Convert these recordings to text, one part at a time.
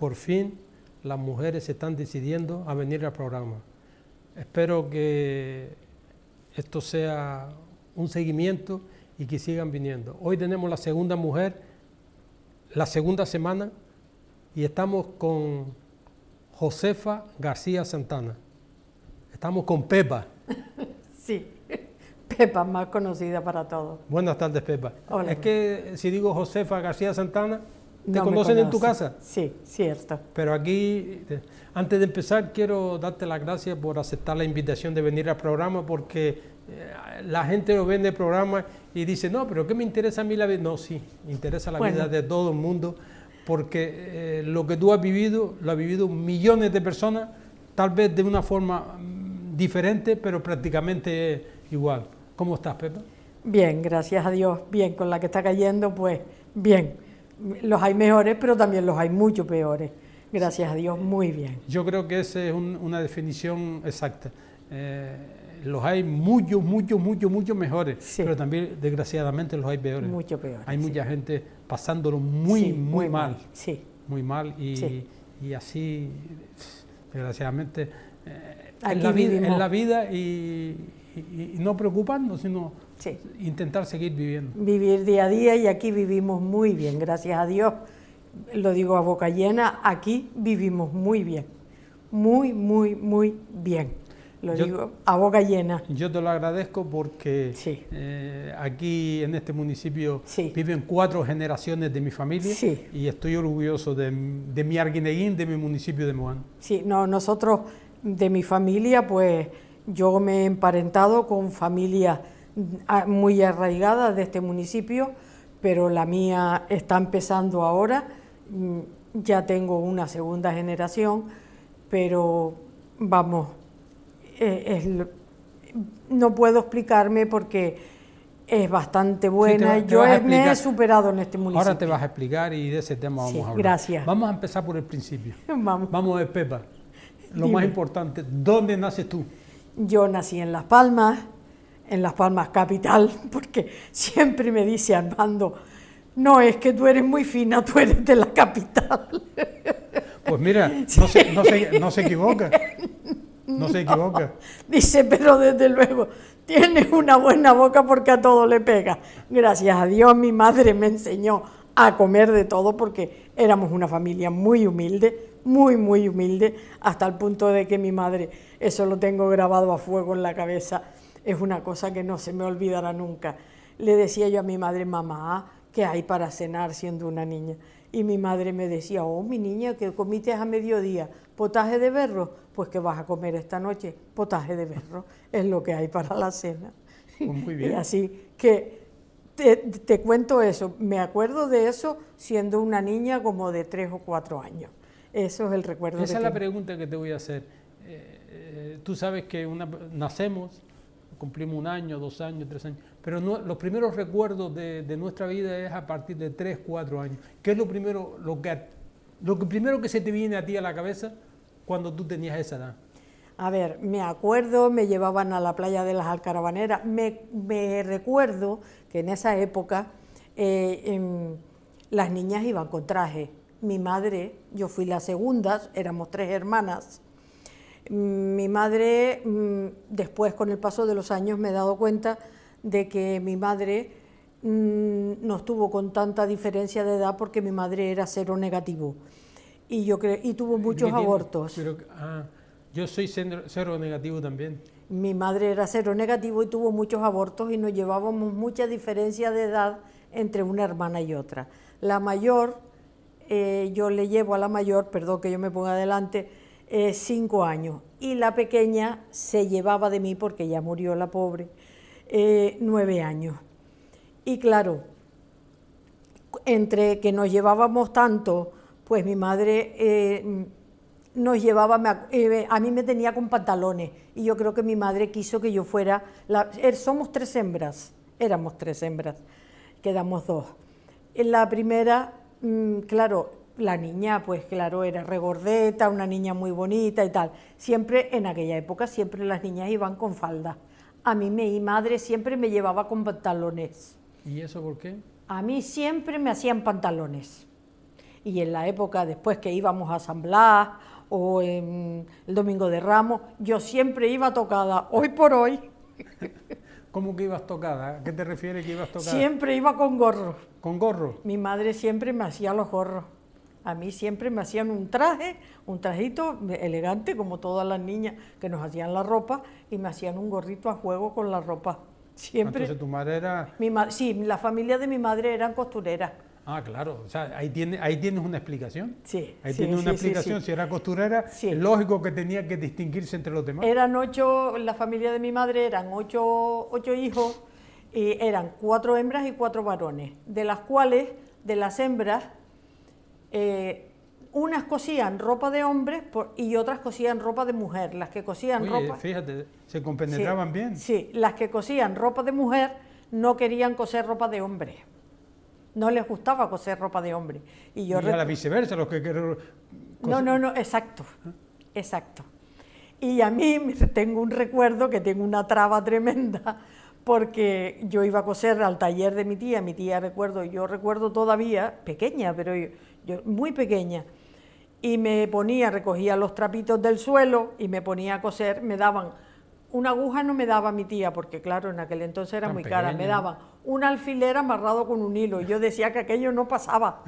por fin las mujeres se están decidiendo a venir al programa. Espero que esto sea un seguimiento y que sigan viniendo. Hoy tenemos la segunda mujer, la segunda semana, y estamos con Josefa García Santana. Estamos con Pepa. Sí, Pepa, más conocida para todos. Buenas tardes, Pepa. es que si digo Josefa García Santana, ¿Te conocen en tu casa? Sí, cierto. Pero aquí, antes de empezar, quiero darte las gracias por aceptar la invitación de venir al programa porque eh, la gente lo ve en el programa y dice, no, pero ¿qué me interesa a mí la vida? No, sí, interesa la vida de todo el mundo porque eh, lo que tú has vivido, lo han vivido millones de personas, tal vez de una forma mm, diferente, pero prácticamente igual. ¿Cómo estás, Pepa? Bien, gracias a Dios. Bien, con la que está cayendo, pues bien los hay mejores, pero también los hay mucho peores. Gracias a Dios, muy bien. Yo creo que esa es una definición exacta. Eh, los hay mucho, mucho, mucho, mucho mejores, pero también desgraciadamente los hay peores. Mucho peores. Hay mucha gente pasándolo muy, muy, mal. Sí. Muy mal y, y así, desgraciadamente eh, aquí en, la vida, en, la vida, y, no preocuparnos, sino intentar seguir viviendo. Vivir día a día y aquí vivimos muy bien, gracias a Dios. Lo digo a boca llena, aquí vivimos muy bien, muy, muy, muy bien. Lo digo a boca llena. Yo te lo agradezco porque eh, aquí en este municipio viven cuatro generaciones de mi familia y estoy orgulloso de, mi Arguineguín, de mi municipio de Moán. Sí, no, nosotros de mi familia, pues yo me he emparentado con familias ah, muy arraigadas de este municipio, pero la mía está empezando ahora, mm, ya tengo una segunda generación, pero vamos, e, no puedo explicarme porque es bastante buena. Yo me he superado en este municipio. Ahora te vas a explicar y de ese tema vamos a hablar. Gracias. Vamos a empezar por el principio. vamos. Vamos, Pepa lo más importante, ¿dónde naces tú? Yo nací en Las Palmas, en Las Palmas capital, porque siempre me dice Armando, no, es que tú eres muy fina, tú eres de la capital. Pues mira, no se, equivoca. No, no, se equivoca. Dice, pero desde luego, tienes una buena boca porque a todo le pega. Gracias a Dios mi madre me enseñó a comer de todo porque éramos una familia muy humilde muy, muy humilde, hasta el punto de que mi madre, eso lo tengo grabado a fuego en la cabeza, es una cosa que no se me olvidará nunca. Le decía yo a mi madre, mamá, ¿qué hay para cenar siendo una niña? Y mi madre me decía, oh, mi niña, que comites a mediodía potaje de berro, pues que vas a comer esta noche potaje de berro, es lo que hay para la cena. Oh, y así que te, te cuento eso, me acuerdo de eso siendo una niña como de tres o cuatro años. Eso es el recuerdo. Esa es la pregunta que te voy a hacer. Eh, eh, tú sabes que nacemos, cumplimos un año, dos años, tres años, pero los primeros recuerdos de, nuestra vida es a partir de tres, cuatro años. ¿Qué es lo primero, lo que, lo primero que se te viene a ti a la cabeza cuando tú tenías esa edad? A ver, me acuerdo, me llevaban a la playa de las Alcarabaneras me, recuerdo que en esa época eh, em, las niñas iban con traje mi madre, yo fui la segunda, éramos tres hermanas. Mi madre, mm, después con el paso de los años, me he dado cuenta de que mi madre mm, no estuvo con tanta diferencia de edad porque mi madre era cero negativo y yo y tuvo muchos abortos. Ah, yo soy cero negativo también. Mi madre era cero negativo y tuvo muchos abortos y nos llevábamos mucha diferencia de edad entre una hermana y otra. La mayor eh, yo le llevo a la mayor, perdón que yo me ponga adelante, eh, cinco años. Y la pequeña se llevaba de mí, porque ya murió la pobre, eh, nueve años. Y claro, entre que nos llevábamos tanto, pues mi madre nos llevaba, a mí me tenía con pantalones y yo creo que mi madre quiso que yo fuera, er, somos tres hembras, éramos tres hembras, quedamos dos. La primera Mm, claro, la niña, pues claro, era regordeta, una niña muy bonita y tal. Siempre, en aquella época, siempre las niñas iban con falda. A mí mi madre siempre me llevaba con pantalones. ¿Y eso por qué? A mí siempre me hacían pantalones. Y en la época después que íbamos a San o en el Domingo de Ramos, yo siempre iba tocada, hoy por hoy. ¿Cómo que ibas tocada? ¿A qué te refieres que ibas tocada? Siempre iba con gorro. ¿Con gorro? Mi madre siempre me hacía los gorros. A mí siempre me hacían un traje, un trajito elegante, como todas las niñas que nos hacían la ropa, y me hacían un gorrito a juego con la ropa. Siempre. Entonces tu madre era. sí, la familia de mi madre eran costureras. Ah, claro. O sea, ahí, tiene, ahí tienes una explicación. Sí. Ahí tienes una explicación. si era costurera, es lógico que tenía que distinguirse entre los demás. Eran ocho, la familia de mi madre eran ocho, ocho hijos y eran cuatro hembras y cuatro varones, de las cuales, de las hembras, eh, unas cosían ropa de hombres y otras cosían ropa de mujer. Las que cosían ropa. Fíjate, se compenetraban bien. Sí, las que cosían ropa de mujer no querían coser ropa de hombre no les gustaba coser ropa de hombre. Y yo la viceversa, los que querían No, no, no, exacto, exacto. Y a mí tengo un recuerdo que tengo una traba tremenda, porque yo iba a coser al taller de mi tía, mi tía recuerdo, yo recuerdo todavía, pequeña, pero muy pequeña, y me ponía, recogía los trapitos del suelo y me ponía a coser, me daban una aguja no me daba mi tía, porque claro, en aquel entonces era muy cara, me daba un alfiler amarrado con un hilo. Y yo decía que aquello no pasaba.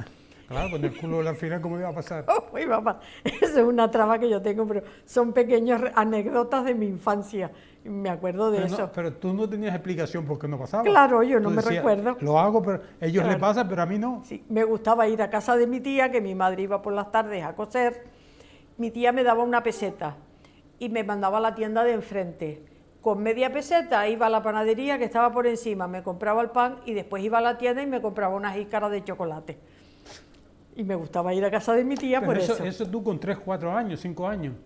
Claro, con el culo del alfiler, ¿cómo iba a pasar? esa es una traba que yo tengo, pero son pequeñas anécdotas de mi infancia. Me acuerdo de eso. pero tú no tenías explicación por qué no pasaba. Claro, yo no me recuerdo. Lo hago, pero ellos le les pero a mí no. Sí, me gustaba ir a casa de mi tía, que mi madre iba por las tardes a coser. Mi tía me daba una peseta y me mandaba a la tienda de enfrente. Con media peseta iba a la panadería que estaba por encima, me compraba el pan y después iba a la tienda y me compraba unas jícara de chocolate. Y me gustaba ir a casa de mi tía por eso, eso. tú con 3, 4 años, 5 años.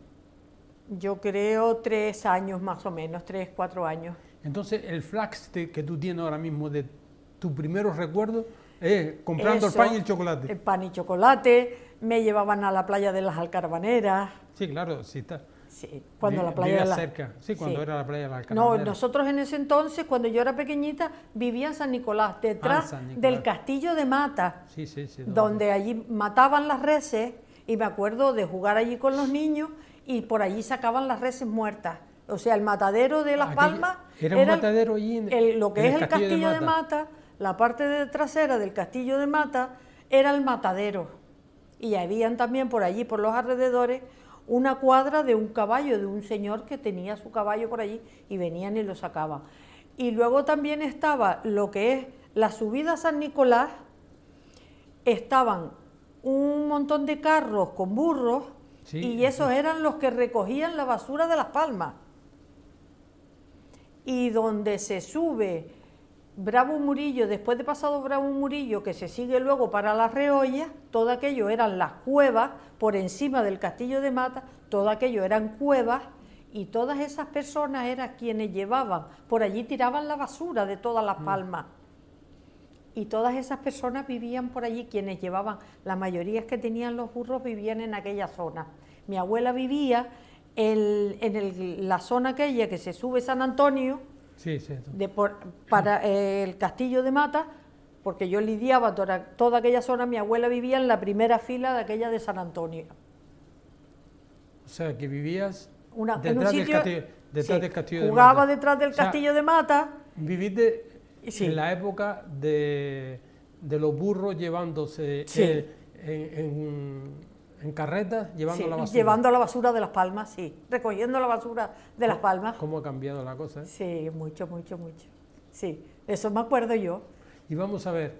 Yo creo 3 años más o menos, 3, 4 años. Entonces el flax que tú tienes ahora mismo de tu primeros recuerdos es comprando el pan y el chocolate. El pan y chocolate, me llevaban a la playa de las Alcarbaneras. Sí, claro, sí está. Sí, cuando la playa sí, cuando era la playa de la No, nosotros en ese entonces, cuando yo era pequeñita, vivía en San Nicolás, ah, detrás del castillo de Mata, donde allí mataban las reses, y me acuerdo de jugar allí con los niños, y por allí sacaban las reses muertas. O sea, el matadero de Las Palmas... Era un matadero allí el, Lo que es el castillo, de, Mata. la parte de trasera del castillo de Mata, era el matadero. Y habían también por allí, por los alrededores, una cuadra de un caballo, de un señor que tenía su caballo por allí y venían y lo sacaban. Y luego también estaba lo que es la subida a San Nicolás, estaban un montón de carros con burros y esos eran los que recogían la basura de Las Palmas. Y donde se sube Bravo Murillo, después de pasado Bravo Murillo, que se sigue luego para las Reollas, todo aquello eran las cuevas por encima del castillo de Mata, todo aquello eran cuevas y todas esas personas eran quienes llevaban, por allí tiraban la basura de todas las mm. palmas. Y todas esas personas vivían por allí, quienes llevaban, la mayoría que tenían los burros vivían en aquella zona. Mi abuela vivía en, la zona aquella que se sube San Antonio, Sí, para el castillo de Mata, porque yo lidiaba toda, aquella zona, mi abuela vivía en la primera fila de aquella de San Antonio. O sea, que vivías detrás, del, castillo, detrás del castillo jugaba de Mata. detrás del castillo de Mata. Viviste en la época de, los burros llevándose eh, en en carretas, llevando la basura. Llevando la basura de Las Palmas, sí. Recogiendo la basura de Las Palmas. ¿Cómo ha cambiado la cosa? Eh? Sí, mucho, mucho, mucho. Sí, eso me acuerdo yo. Y vamos a ver,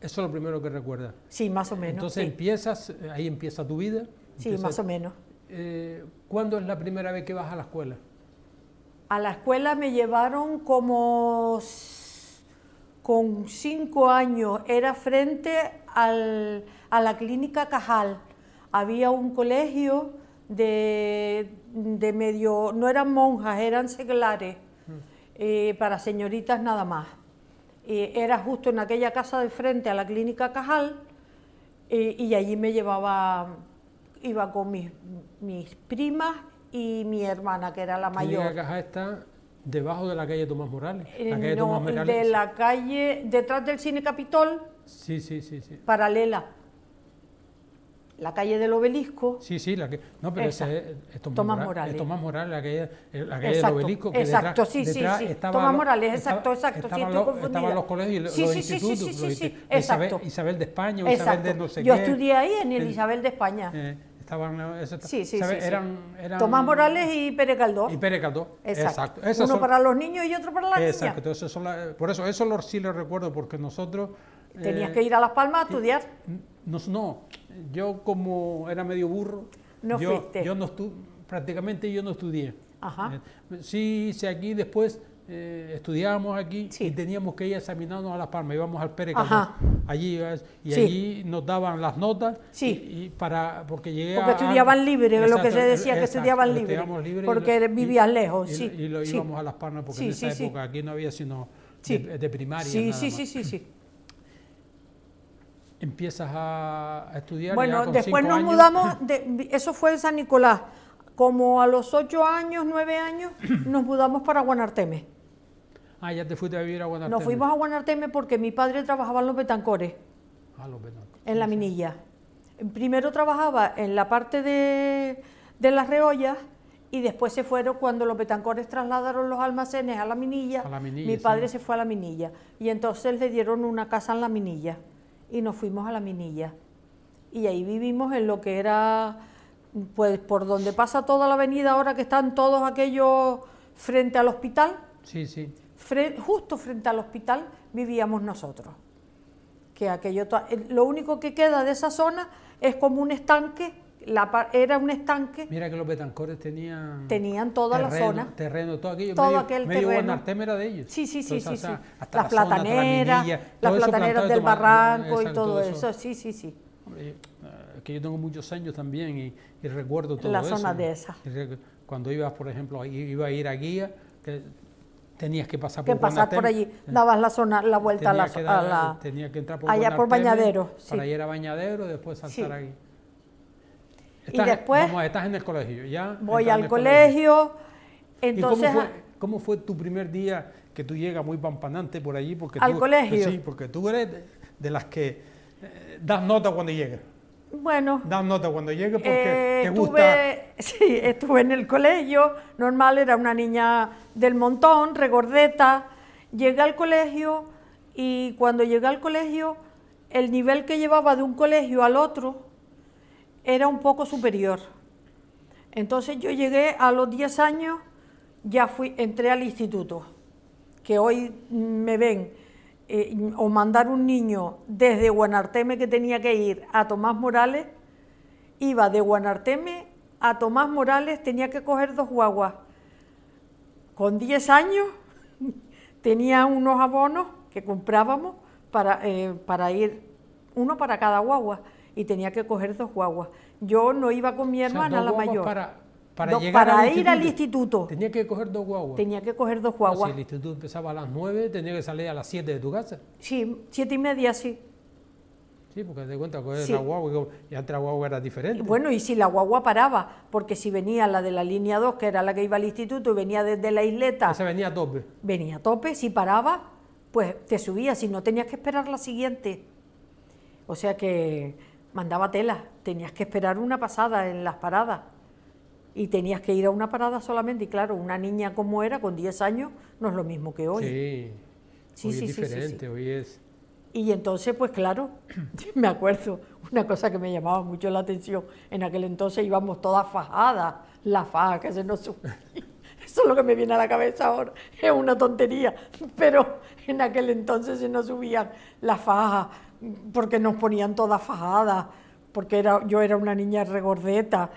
eso es lo primero que recuerda. Sí, más o menos. Entonces empiezas, ahí empieza tu vida. Sí, más o menos. Eh, ¿Cuándo es la primera vez que vas a la escuela? A la escuela me llevaron como con cinco años. Era frente a la clínica Cajal había un colegio de, medio, no eran monjas, eran seglares, mm. eh, para señoritas nada más. Eh, era justo en aquella casa de frente a la clínica Cajal eh, y allí me llevaba, iba con mis, mis, primas y mi hermana, que era la mayor. La Cajal está debajo de la calle Tomás Morales. Tomás Morales. de la calle, detrás del cine Capitol. Sí, sí, sí, sí. Paralela la calle del obelisco. Sí, sí, la que. No, pero esa, es, Tomás, Morales. Tomás Morales, la calle, eh, la calle del obelisco. Que exacto, detrás, sí, Exacto, sí, sí. Tomás Morales, exacto, exacto. Estaban, sí, los, estaban los colegios y sí, los sí, institutos. Sí, sí, sí, exacto. Isabel, de España, Isabel de no sé Yo Yo estudié ahí en el, Isabel de España. Eh, estaban, sí, eran, eran, Tomás Morales y Pérez Caldó. Y Pérez Caldó, exacto. Uno para los niños y otro para la exacto. Exacto, por eso, eso lo, sí lo recuerdo, porque nosotros... Tenías eh, que ir a Las Palmas a estudiar. No, yo como era medio burro, no yo, no prácticamente yo no estudié. Ajá. Eh, sí hice aquí, después eh, estudiábamos aquí y teníamos que ir a examinarnos a Las Palmas, íbamos al Pérez allí y allí nos daban las notas sí. para porque llegué estudiaban libre, lo que se decía que estudiaban libre, porque vivían lejos, sí. Y, lo íbamos a Las Palmas porque en esa época aquí no había sino de, primaria. Sí, sí, sí, sí, sí. empiezas a, estudiar. Bueno, después nos mudamos, eso fue en San Nicolás. Como a los ocho años, nueve años, nos mudamos para Guanarteme. Ah, ya te fuiste a vivir a Guanarteme. Nos fuimos a Guanarteme porque mi padre trabajaba en los Betancores. Ah, en la minilla. Primero trabajaba en la parte de, de las reollas y después se fueron cuando los betancores trasladaron los almacenes a la minilla, mi padre se fue a la minilla y entonces le dieron una casa en la minilla y nos fuimos a la Minilla. Y ahí vivimos en lo que era, pues por donde pasa toda la avenida ahora que están todos aquellos frente al hospital. Sí, sí. justo frente al hospital vivíamos nosotros. Que aquello, eh, lo único que queda de esa zona es como un estanque era un estanque. Mira que los betancores tenían. Tenían toda la zona. Terreno, todo aquel terreno. medio, aquel medio terreno. era de ellos. Sí, sí, sí. sí, las plataneras, las plataneras del barranco y todo, eso. Sí, sí, sí. Hombre, eh, que yo tengo muchos años también y, recuerdo todo la eso. La zona de esa. Cuando ibas, por ejemplo, iba a ir a Guía, tenías que pasar por que pasar por allí dabas la zona la vuelta a la, tenía que entrar por allá por Bañadero sí. para ir a Bañadero y después saltar sí y después... Vamos, estás en el colegio, ¿ya? Voy al colegio, entonces... Ah, cómo, fue, tu primer día que tú llegas muy pampanante por allí? Porque ¿Al colegio? Pues sí, porque tú eres de, las que eh, das nota cuando llegas. Bueno. Das nota cuando llegues porque eh, te gusta. Estuve, sí, estuve en el colegio, normal, era una niña del montón, regordeta. Llegué al colegio y cuando llegué al colegio, el nivel que llevaba de un colegio al otro era un poco superior. Entonces yo llegué a los 10 años, ya fui, entré al instituto, que hoy me ven, eh, o mandar un niño desde Guanarteme que tenía que ir a Tomás Morales, iba de Guanarteme a Tomás Morales, tenía que coger dos guaguas. Con 10 años tenía unos abonos que comprábamos para, eh, para ir, uno para cada guagua y tenía que coger dos guaguas. Yo no iba con mi hermana, la mayor. Para, ir al instituto. Tenía que coger dos guaguas. Tenía que coger dos guaguas. Ah, si el instituto empezaba a las nueve, tenía que salir a las siete de tu casa. Sí, siete y media, sí. Sí, porque te cuenta coger la guagua y otra guagua era diferente. Bueno, y si la guagua paraba, porque si venía la de la línea 2, que era la que iba al instituto, y venía desde la isleta. Se venía a tope. Venía a tope, si paraba, pues te subías, si no tenías que esperar la siguiente. O sea que mandaba tela, tenías que esperar una pasada en las paradas y tenías que ir a una parada solamente y claro, una niña como era con 10 años no es lo mismo que hoy. Sí, sí, sí, es diferente, hoy es... Y entonces, pues claro, me acuerdo, una cosa que me llamaba mucho la atención, en aquel entonces íbamos todas fajadas, la faja que se nos subía. Eso es lo que me viene a la cabeza ahora, es una tontería, pero en aquel entonces se nos subían las fajas porque nos ponían todas fajadas, porque era, yo era una niña regordeta.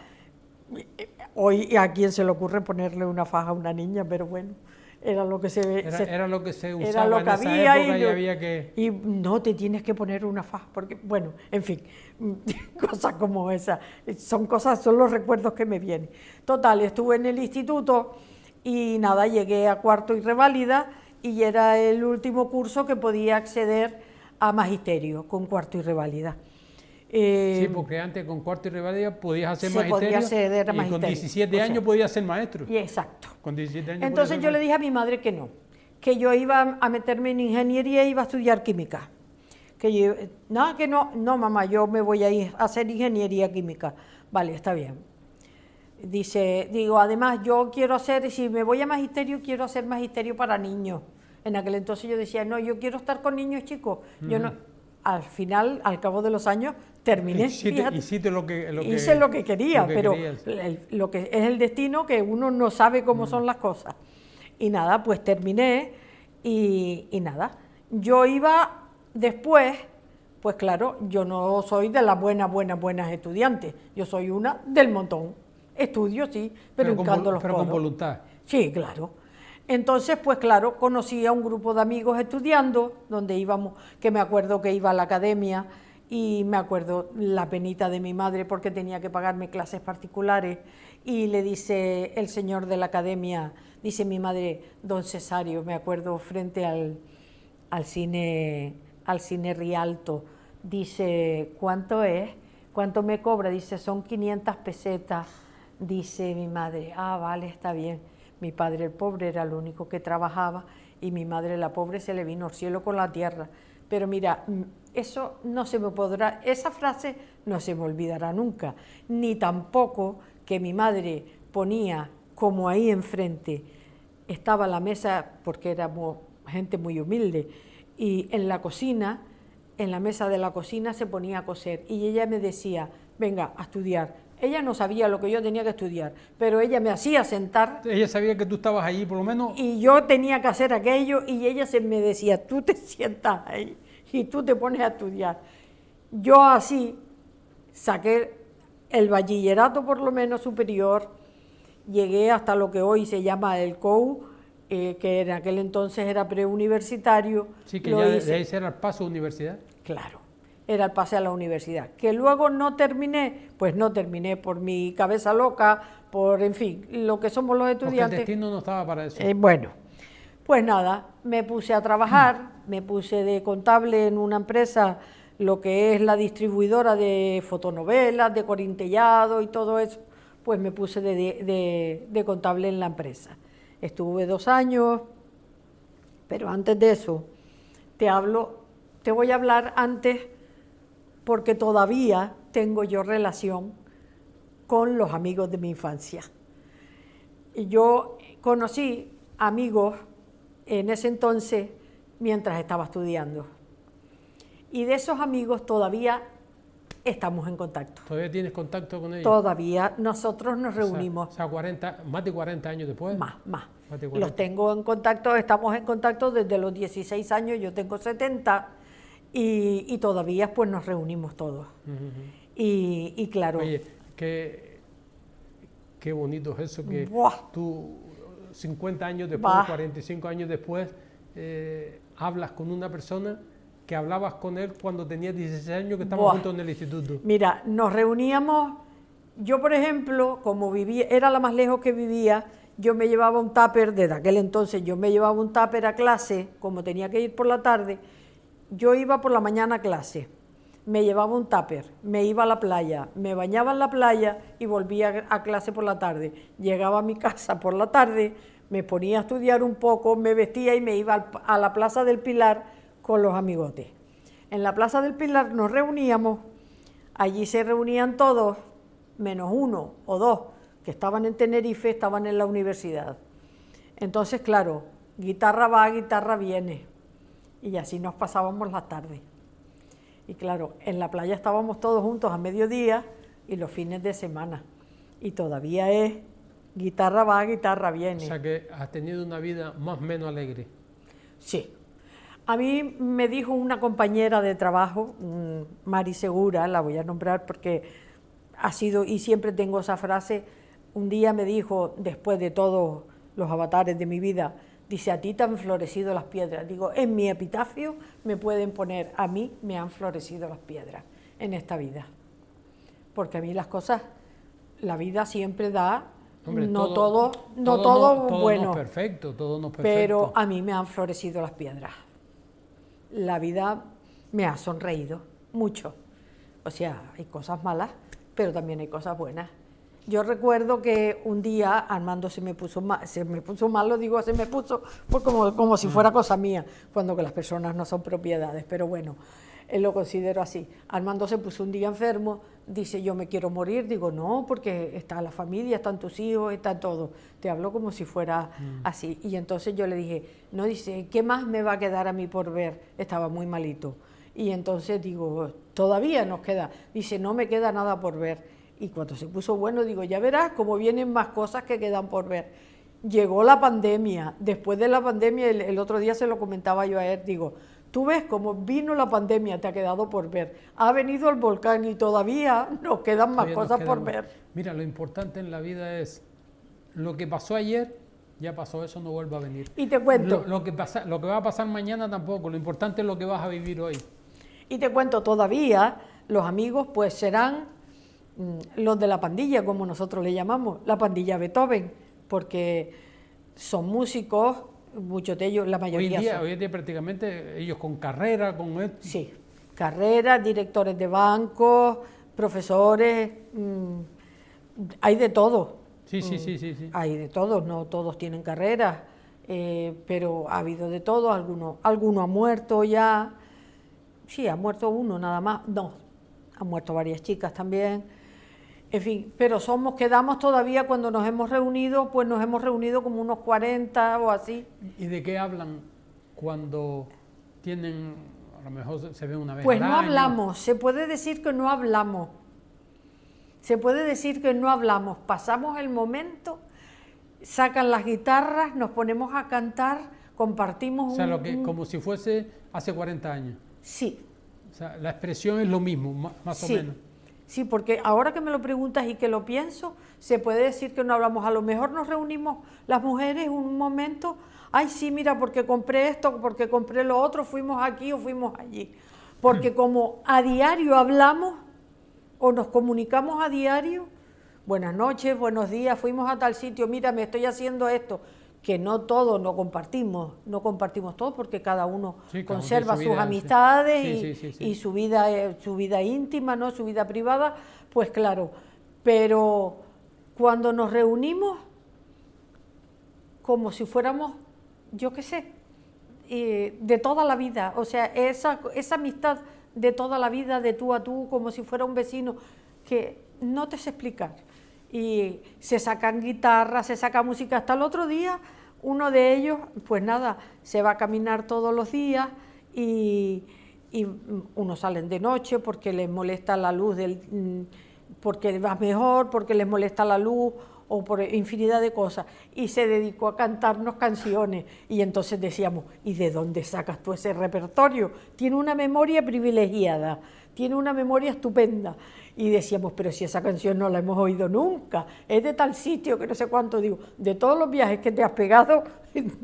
Hoy a quién se le ocurre ponerle una faja a una niña, pero bueno, era lo que se... Era, lo que se usaba en había esa época y, había que... Y no, te tienes que poner una faja, porque, bueno, en fin, cosas como esas, son cosas, son los recuerdos que me vienen. Total, estuve en el instituto y nada, llegué a cuarto y reválida y era el último curso que podía acceder a magisterio con cuarto y rivalidad eh, sí, porque antes con cuarto y podías hacer magisterio. Y con 17 años podías ser maestro. Y exacto. Entonces yo le dije a mi madre que no, que yo iba a meterme en ingeniería y iba a estudiar química. Que yo, no, que no, no mamá, yo me voy a ir a hacer ingeniería química. Vale, está bien. Dice, digo, además yo quiero hacer, si me voy a magisterio, quiero hacer magisterio para niños. En aquel entonces yo decía, no, yo quiero estar con niños chicos. Yo no, al final, al cabo de los años, terminé. Hiciste, hiciste lo que, lo hice lo que quería, pero lo que es el destino que uno no sabe cómo mm. son las cosas. Y nada, pues terminé y, nada. Yo iba después, pues claro, yo no soy de las buenas, buenas, buenas estudiantes. Yo soy una del montón. Estudio, sí, pero, pero los pero con voluntad. Sí, claro. Entonces, pues claro, conocí a un grupo de amigos estudiando, donde íbamos, que me acuerdo que iba a la academia y me acuerdo la penita de mi madre porque tenía que pagarme clases particulares y le dice el señor de la academia, dice mi madre, don Cesario, me acuerdo frente al, cine, al cine Rialto, dice, ¿cuánto es? ¿Cuánto me cobra? Dice, son 500 pesetas. Dice mi madre, ah, vale, está bien mi padre el pobre era el único que trabajaba y mi madre la pobre se le vino el cielo con la tierra. Pero mira, mm, eso no se me podrá, esa frase no se me olvidará nunca, ni tampoco que mi madre ponía como ahí enfrente estaba la mesa, porque éramos gente muy humilde, y en la cocina, en la mesa de la cocina se ponía a coser y ella me decía, venga a estudiar, ella no sabía lo que yo tenía que estudiar, pero ella me hacía sentar. Ella sabía que tú estabas allí por lo menos. Y yo tenía que hacer aquello y ella se me decía, tú te sientas ahí y tú te pones a estudiar. Yo así saqué el bachillerato por lo menos superior, llegué hasta lo que hoy se llama el COU, eh, que en aquel entonces era preuniversitario. Sí, que ya de ahí era el paso a universidad. Claro era el pase a la universidad. Que luego no terminé, pues no terminé por mi cabeza loca, por, en fin, lo que somos los estudiantes. el destino no estaba para eso. Eh, bueno, pues nada, me puse a trabajar, me puse de contable en una empresa, lo que es la distribuidora de fotonovelas, de corintellado y todo eso, pues me puse de, de contable en la empresa. Estuve dos años, pero antes de eso, te hablo, te voy a hablar antes porque todavía tengo yo relación con los amigos de mi infancia. Y yo conocí amigos en ese entonces mientras estaba estudiando. Y de esos amigos todavía estamos en contacto. ¿Todavía tienes contacto con ellos? Todavía nosotros nos reunimos. O sea, más de 40 años después. Más, más. los tengo en contacto, estamos en contacto desde los 16 años, yo tengo 70 y, todavía pues nos reunimos todos. y, claro... Oye, qué, bonito es eso que tú 50 años después, 45 años después, eh, hablas con una persona que hablabas con él cuando tenía 16 años que estábamos juntos en el instituto. Mira, nos reuníamos, yo por ejemplo, como vivía, era la más lejos que vivía, yo me llevaba un tupper, desde aquel entonces yo me llevaba un tupper a clase, como tenía que ir por la tarde, yo iba por la mañana a clase, me llevaba un tupper, me iba a la playa, me bañaba en la playa y volvía a clase por la tarde. Llegaba a mi casa por la tarde, me ponía a estudiar un poco, me vestía y me iba a la Plaza del Pilar con los amigotes. En la Plaza del Pilar nos reuníamos, allí se reunían todos, menos uno o dos, que estaban en Tenerife, estaban en la universidad. Entonces, claro, guitarra va, guitarra viene y así nos pasábamos la tarde. Y claro, en la playa estábamos todos juntos a mediodía y los fines de semana. Y todavía es guitarra va, guitarra viene. O sea que has tenido una vida más o menos alegre. Sí. A mí me dijo una compañera de trabajo, mm, Mari Segura, la voy a nombrar porque ha sido, y siempre tengo esa frase, un día me dijo, después de todos los avatares de mi vida, Dice, a ti te han florecido las piedras. Digo, en mi epitafio me pueden poner, a mí me han florecido las piedras en esta vida. Porque a mí las cosas, la vida siempre da, no todo, no todo, bueno. perfecto, todo no Pero a mí me han florecido las piedras. La vida me ha sonreído mucho. O sea, hay cosas malas, pero también hay cosas buenas. Yo recuerdo que un día Armando se me puso mal, se me puso mal, lo digo, se me puso como, como si fuera cosa mía, cuando que las personas no son propiedades, pero bueno, él lo considero así. Armando se puso un día enfermo, dice, yo me quiero morir, digo, no, porque está la familia, están tus hijos, está todo. Te hablo como si fuera mm. así. Y entonces yo le dije, no, dice, ¿qué más me va a quedar a mí por ver? Estaba muy malito. Y entonces digo, todavía nos queda. Dice, no me queda nada por ver. Y cuando se puso bueno, digo, ya verás cómo vienen más cosas que quedan por ver. Llegó la pandemia. Después de la pandemia, el, otro día se lo comentaba yo a él, digo, tú ves cómo vino la pandemia, te ha quedado por ver. Ha venido el volcán y todavía nos quedan más cosas por ver. Mira, lo importante en la vida es lo que pasó ayer, ya pasó, eso no vuelva a venir. Y te cuento. Lo, que pasa, lo que va a pasar mañana tampoco, lo importante es lo que vas a vivir hoy. Y te cuento, todavía los amigos pues serán Mm, los de la pandilla, como nosotros le llamamos, la pandilla Beethoven, porque son músicos, muchos de ellos, la mayoría. Hoy día, Hoy día prácticamente ellos con carrera, con Sí, carreras, directores de bancos, profesores, mm, hay de todo. Sí, sí, mm, sí, sí, sí, Hay de todos, no todos tienen carreras, eh, pero ha habido de todo, alguno, alguno ha muerto ya, sí, ha muerto uno nada más, no, han muerto varias chicas también, en fin, pero somos, quedamos todavía cuando nos hemos reunido, pues nos hemos reunido como unos 40 o así. ¿Y de qué hablan cuando tienen, a lo mejor se ve una vez? Pues no hablamos, se puede decir que no hablamos. Se puede decir que no hablamos, pasamos el momento, sacan las guitarras, nos ponemos a cantar, compartimos... O sea, lo que, como si fuese hace 40 años. Sí. O sea, la expresión es lo mismo, más o menos. Sí, porque ahora que me lo preguntas y que lo pienso, se puede decir que no hablamos. A lo mejor nos reunimos las mujeres un momento, ay, sí, mira, porque compré esto, porque compré lo otro, fuimos aquí o fuimos allí. Porque mm. como a diario hablamos o nos comunicamos a diario, buenas noches, buenos días, fuimos a tal sitio, mira, me estoy haciendo esto, que no todos no compartimos, no compartimos todo porque cada uno conserva sus amistades y, su vida eh, su vida íntima, ¿no? su vida privada, pues claro, pero cuando nos reunimos como si fuéramos, yo qué sé, eh, de toda la vida, o sea, esa, esa amistad de toda la vida, de tú a tú, como si fuera un vecino, que no te sé explicar y se sacan guitarras, se saca música hasta el otro día. Uno de ellos, pues nada, se va a caminar todos los días y, y unos salen de noche porque les molesta la luz, del, mm, porque va mejor, porque les molesta la luz o por infinidad de cosas, y se dedicó a cantarnos canciones. Y entonces decíamos, ¿y de dónde sacas tú ese repertorio? Tiene una memoria privilegiada, tiene una memoria estupenda y decíamos, pero si esa canción no la hemos oído nunca, es de tal sitio que no sé cuánto digo, de todos los viajes que te has pegado,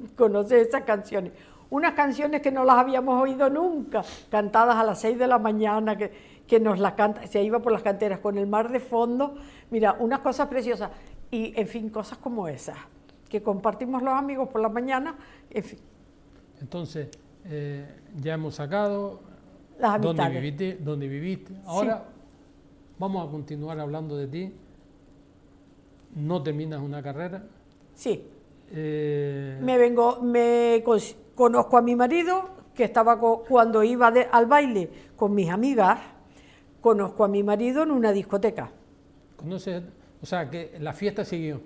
conoces esas canciones. Unas canciones que no las habíamos oído nunca, cantadas a las 6 de la mañana, que, nos las canta, se iba por las canteras con el mar de fondo, mira, unas cosas preciosas y en fin, cosas como esas, que compartimos los amigos por la mañana, en fin. Entonces, eh, ya hemos sacado las ¿Dónde viviste? ¿Dónde viviste? Ahora vamos a continuar hablando de ti. No terminas una carrera. Sí. Eh, me vengo, me conozco a mi marido, que estaba cuando iba de, al baile con mis amigas, conozco a mi marido en una discoteca. ¿Conoces? O sea, que la fiesta siguió.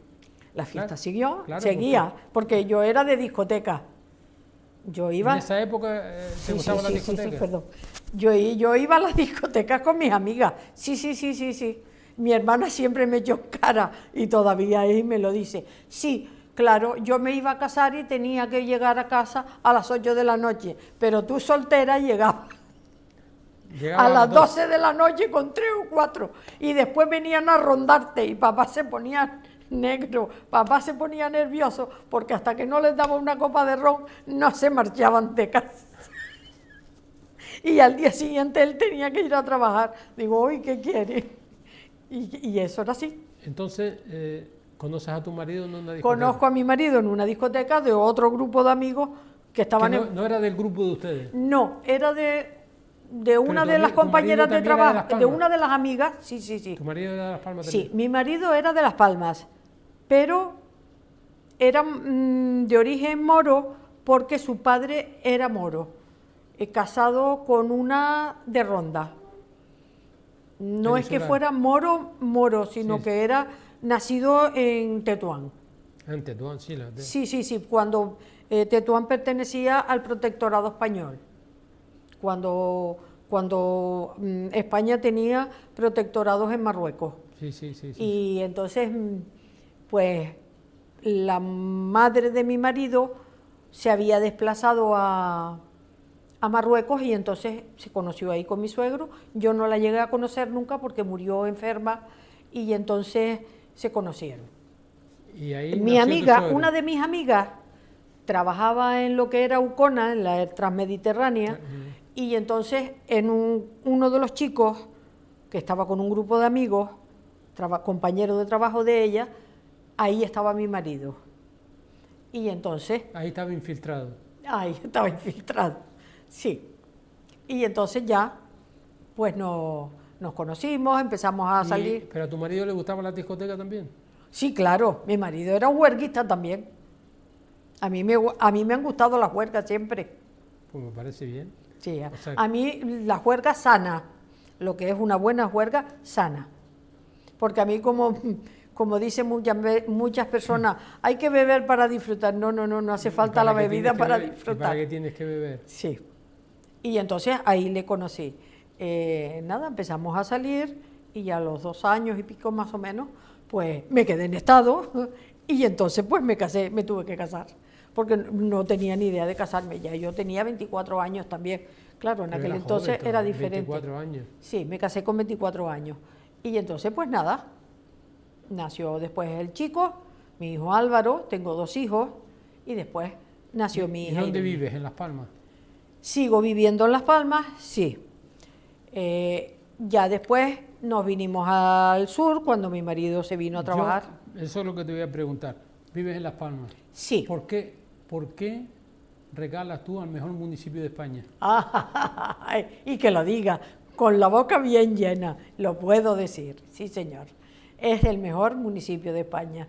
La fiesta siguió, seguía, porque... yo era de discoteca. Yo iba. En esa época se eh, usaba perdón. Yo, iba a las discotecas con mis amigas. Sí, sí, sí, sí, sí. Mi hermana siempre me echó cara y todavía él me lo dice. Sí, claro, yo me iba a casar y tenía que llegar a casa a las 8 de la noche, pero tú soltera llegabas. Llegaba a las 12 de la noche con tres o cuatro y después venían a rondarte y papá se ponía negro, papá se ponía nervioso porque hasta que no les daba una copa de ron no se marchaban de casa y al día siguiente él tenía que ir a trabajar. Digo, uy, ¿qué quiere? Y, eso era así. Entonces, eh, ¿conoces a tu marido en una discoteca? Conozco a mi marido en una discoteca de otro grupo de amigos que estaban no, era del grupo de ustedes? No, era de, una de las compañeras de trabajo, de, una de las amigas, sí, sí, sí. ¿Tu marido era de Las Palmas también? Sí, mi marido era de Las Palmas, pero era mm, de origen moro porque su padre era moro he casado con una de Ronda. No es que fuera moro, moro, sino que era nacido en Tetuán. En Tetuán, sí. La sí, sí, sí, cuando eh, Tetuán pertenecía al protectorado español. Cuando, cuando mm, España tenía protectorados en Marruecos. sí, sí. sí. Y entonces, mm, pues, la madre de mi marido se había desplazado a, a Marruecos y entonces se conoció ahí con mi suegro. Yo no la llegué a conocer nunca porque murió enferma y entonces se conocieron. ¿Y mi amiga, una de mis amigas, trabajaba en lo que era Ucona, en la Transmediterránea, y entonces en uno de los chicos que estaba con un grupo de amigos, compañero de trabajo de ella, ahí estaba mi marido. Y entonces... Ahí estaba infiltrado. Ahí estaba infiltrado. Sí. Y entonces ya, pues nos conocimos, empezamos a salir. ¿Pero a tu marido le gustaba la discoteca también? Sí, claro. Mi marido era un huerguista también. A mí me, a mí me han gustado las huergas siempre. Pues me parece bien. Sí, a mí la juerga sana, lo que es una buena huerga sana. Porque a mí como, como dicen muchas, muchas personas, hay que beber para disfrutar. No, no, no, no hace falta la bebida para disfrutar. ¿Para qué tienes que beber? Sí. Y entonces ahí le conocí. Eh, nada, empezamos a salir y ya a los dos años y pico más o menos, pues me quedé en estado y entonces pues me casé, me tuve que casar, porque no tenía ni idea de casarme ya. Yo tenía 24 años también. Claro, en aquel entonces era diferente. 24 años. Sí, me casé con 24 años. Y entonces pues nada, nació después el chico, mi hijo Álvaro, tengo dos hijos y después nació mi hija. ¿Y dónde vives? ¿En Las Palmas? ¿Sigo viviendo en Las Palmas? Sí. Eh, ya después nos vinimos al sur cuando mi marido se vino a trabajar. eso es lo que te voy a preguntar. ¿Vives en Las Palmas? Sí. ¿Por qué, por qué regalas tú al mejor municipio de España? y que lo diga, con la boca bien llena, lo puedo decir, sí señor. Es el mejor municipio de España.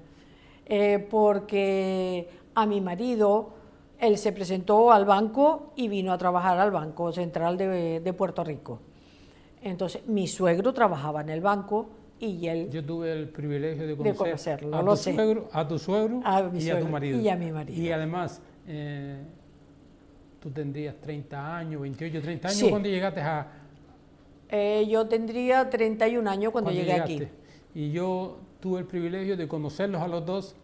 Eh, porque a mi marido él se presentó al banco y vino a trabajar al Banco Central de, Puerto Rico. Entonces, mi suegro trabajaba en el banco y él... Yo tuve el privilegio de, conocer conocerlo, a, tu Suegro, a tu suegro y a tu marido. Y a mi marido. Y además, eh, tú tendrías 30 años, 28, 30 años cuando llegaste a... Eh, yo tendría 31 años cuando, llegué aquí. Y yo tuve el privilegio de conocerlos a los dos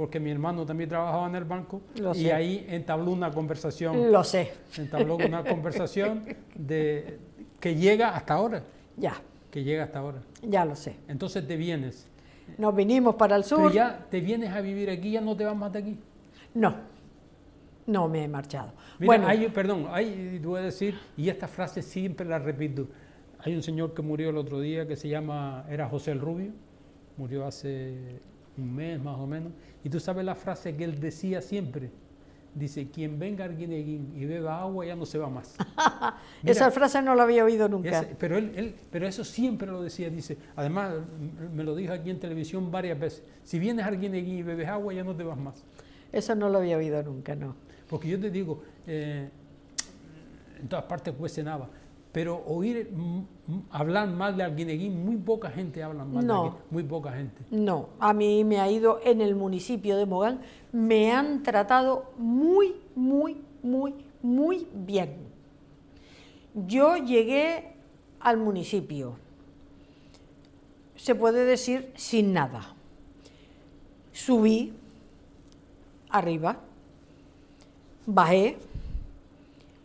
porque mi hermano también trabajaba en el banco y ahí entabló una conversación. Lo sé. Entabló una conversación de, que llega hasta ahora. Ya. Que llega hasta ahora. Ya lo sé. Entonces te vienes. Nos vinimos para el sur. Pero ya te vienes a vivir aquí, ya no te vas más de aquí. No, no me he marchado. bueno, Perdón, perdón, te voy a decir, y esta frase siempre la repito. Hay un señor que murió el otro día que se llama, era José el Rubio, murió hace un mes más o menos. Y tú sabes la frase que él decía siempre. Dice, quien venga a Arguineguín y beba agua ya no se va más. Esa frase no la había oído nunca. pero, él, pero eso siempre lo decía, dice. Además, me lo dijo aquí en televisión varias veces. Si vienes a Arguineguín y bebes agua ya no te vas más. Eso no lo había oído nunca, no. Porque yo te digo, eh, en todas partes cenaba. pero oír Hablan mal de Alguineguín, muy poca gente habla mal de Alguineguín, muy poca gente. No, a mí me ha ido en el municipio de Mogán, me han tratado muy, muy, muy, muy bien. Yo llegué al municipio, se puede decir sin nada. Subí arriba, bajé,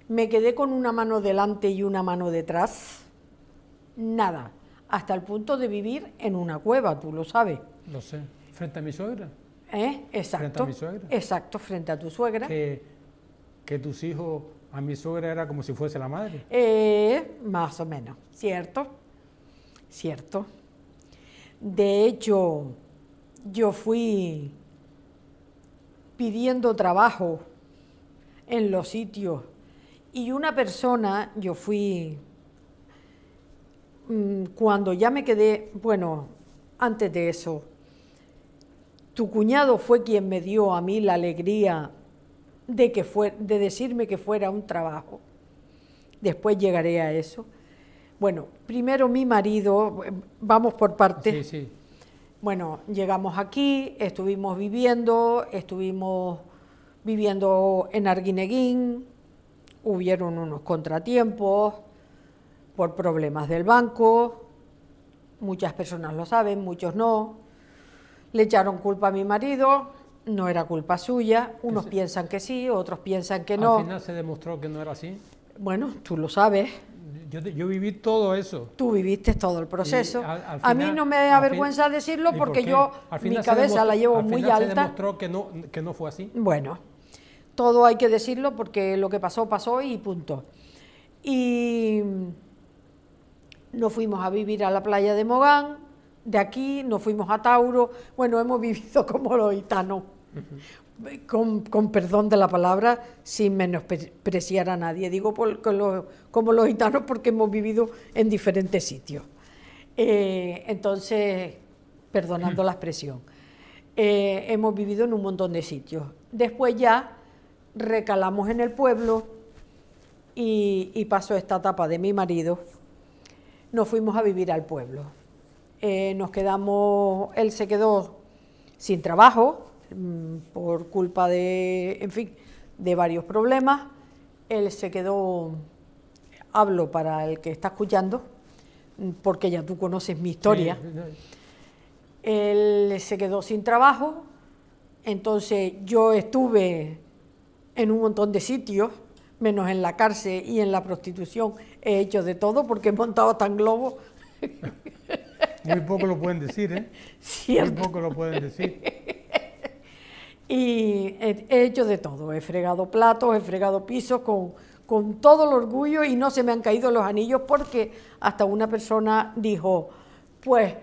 me quedé con una mano delante y una mano detrás nada, hasta el punto de vivir en una cueva, tú lo sabes. Lo sé, frente a mi suegra. ¿Eh? Exacto. Frente a mi suegra. Exacto, frente a tu suegra. Que, tus hijos, a mi suegra era como si fuese la madre. Eh, más o menos, cierto, cierto. De hecho, yo fui pidiendo trabajo en los sitios y una persona, yo fui Mm, cuando ya me quedé, bueno, antes de eso, tu cuñado fue quien me dio a mí la alegría de, que fue, de decirme que fuera un trabajo. Después llegaré a eso. Bueno, primero mi marido, vamos por parte. Sí, sí. Bueno, llegamos aquí, estuvimos viviendo, estuvimos viviendo en Arguineguín, hubieron unos contratiempos, por problemas del banco, muchas personas lo saben, muchos no. Le echaron culpa a mi marido, no era culpa suya, unos piensan que sí, otros piensan que no. Al final se demostró que no era así. Bueno, tú lo sabes. Yo, viví todo eso. Tú viviste todo el proceso. a mí no me da vergüenza decirlo porque yo mi cabeza la llevo al final muy alta. Se demostró que no, que no fue así. Bueno, todo hay que decirlo porque lo que pasó, pasó y punto. Y nos fuimos a vivir a la playa de Mogán, de aquí nos fuimos a Tauro, bueno, hemos vivido como los gitanos, con, perdón de la palabra, sin menospreciar a nadie, digo como los gitanos porque hemos vivido en diferentes sitios. Eh, entonces, perdonando la expresión, eh, hemos vivido en un montón de sitios. Después ya recalamos en el pueblo y, y pasó esta etapa de mi marido nos fuimos a vivir al pueblo. Eh, nos quedamos, él se quedó sin trabajo mm, por culpa de, en fin, de varios problemas. Él se quedó, hablo para el que está escuchando, mm, porque ya tú conoces mi historia. Él se quedó sin trabajo, entonces yo estuve en un montón de sitios menos en la cárcel y en la prostitución, he hecho de todo porque he montado tan globo. Muy poco lo pueden decir, ¿eh? Muy poco lo pueden decir. Y he hecho de todo, he fregado platos, he fregado pisos con, con todo el orgullo y no se me han caído los anillos porque hasta una persona dijo, pues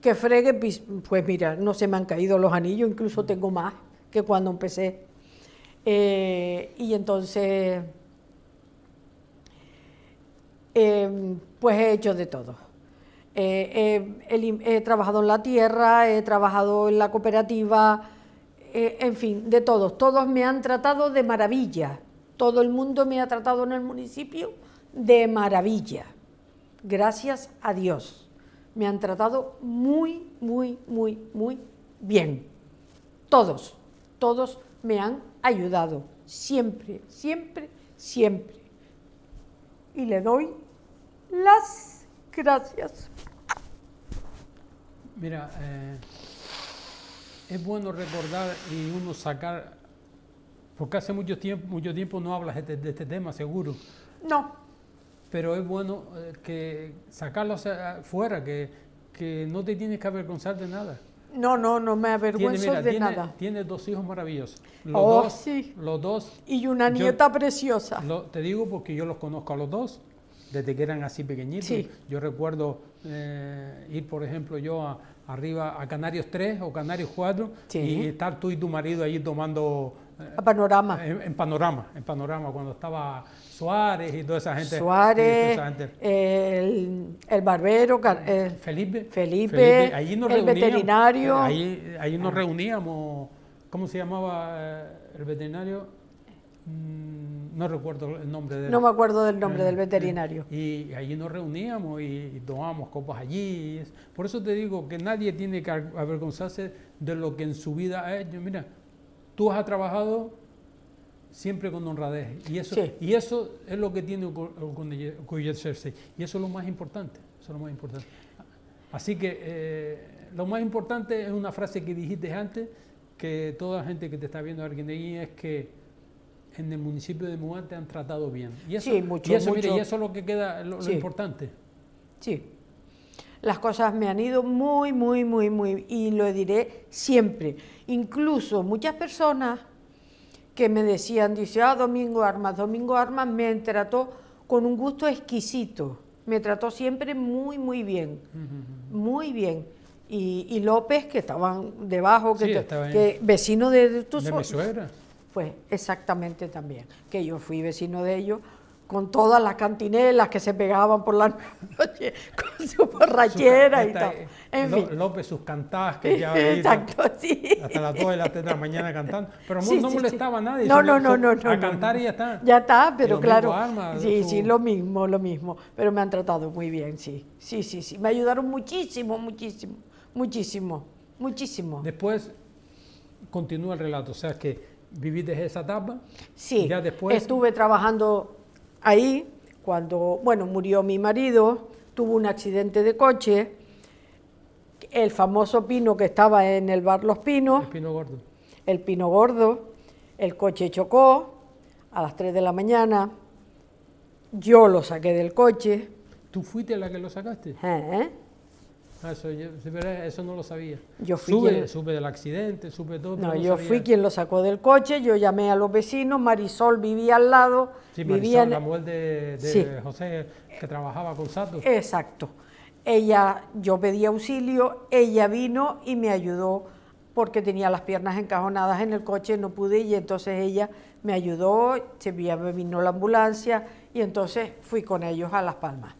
que fregue, pues mira, no se me han caído los anillos, incluso tengo más que cuando empecé eh, y entonces, em, pues he hecho de todo. Eh, he trabajado en la tierra, he trabajado en la cooperativa, eh, en fin, de todos. Todos me han tratado de maravilla. Todo el mundo me ha tratado en el municipio de maravilla. Gracias a Dios. Me han tratado muy, muy, muy, muy bien. Todos, todos me han ayudado, siempre, siempre, siempre. Y le doy las gracias. Mira, eh, es bueno recordar y uno sacar, porque hace mucho tiempo, mucho tiempo no hablas de, este, este tema, seguro. No. Pero es bueno eh, que sacarlo eh, fuera, que, que no te tienes que avergonzar de nada. No, no, no me avergüenzo de nada. Tiene dos hijos maravillosos. Los oh, dos, sí. dos. Y una nieta preciosa. te digo porque yo los conozco a los dos desde que eran así pequeñitos. Yo recuerdo eh, ir, por ejemplo, yo arriba a Canarios 3 o Canarios 4 y estar tú y tu marido ahí tomando panorama. Eh, en, panorama, en panorama, cuando estaba Suárez y toda esa gente. Suárez, El, barbero, eh, Felipe, Felipe, el veterinario. Ahí nos eh, ah. reuníamos, ¿cómo se llamaba el veterinario? Mm, no recuerdo el nombre del... No me acuerdo del nombre del veterinario. Y, allí nos reuníamos y, tomábamos copas allí. Por eso te digo que nadie tiene que avergonzarse de lo que en su vida ha hecho. Mira, Tú has trabajado siempre con honradez y eso, y eso es lo que tiene Cuyer y eso es lo más importante. es lo más importante. Así que eh, lo más importante es una frase que dijiste antes, que toda la gente que te está viendo alguien de es que en el municipio de Mugante han tratado bien. Y eso, sí, mucho, y eso, y eso es lo que queda, lo, lo importante. Sí, las cosas me han ido muy, muy, muy, muy, y lo diré siempre. Incluso muchas personas que me decían, dice, ah, Domingo Armas, Domingo Armas me trató con un gusto exquisito, me trató siempre muy, muy bien, muy bien. Y, López, que estaban debajo, que, vecino de, tu suegra. Pues exactamente también, que yo fui vecino de ellos con todas las cantinelas que se pegaban por la noche, con su borrachera y tal. López, sus cantadas que ya Exacto, sí. Hasta las 2 de la, de la mañana cantando. Pero no molestaba a nadie. No, no, no, no. A cantar y ya está. Ya está, pero claro. sí, sí, lo mismo, lo mismo. Pero me han tratado muy bien, sí. Sí, sí, sí. Me ayudaron muchísimo, muchísimo, muchísimo, muchísimo. Después continúa el relato, o sea que viviste esa etapa. Sí. ya después. Estuve trabajando ahí, cuando, bueno, murió mi marido, tuvo un accidente de coche, el famoso pino que estaba en el bar Los Pinos. El pino gordo. El pino gordo, el coche chocó a las 3 de la mañana, yo lo saqué del coche. ¿Tú fuiste la que lo sacaste? ¿Eh? eh. Ah, eso, yo, eso no lo sabía. Yo fui supe, del accidente, supe todo. No, yo fui quien lo sacó del coche, yo llamé a los vecinos, Marisol vivía al lado. Sí, Marisol, la e- mujer de, José, que trabajaba con Santos. Exacto. Ella, yo pedí auxilio, ella vino y me ayudó porque tenía las piernas encajonadas en el coche, no pude y entonces ella me ayudó, se vino la ambulancia y entonces fui con ellos a Las Palmas.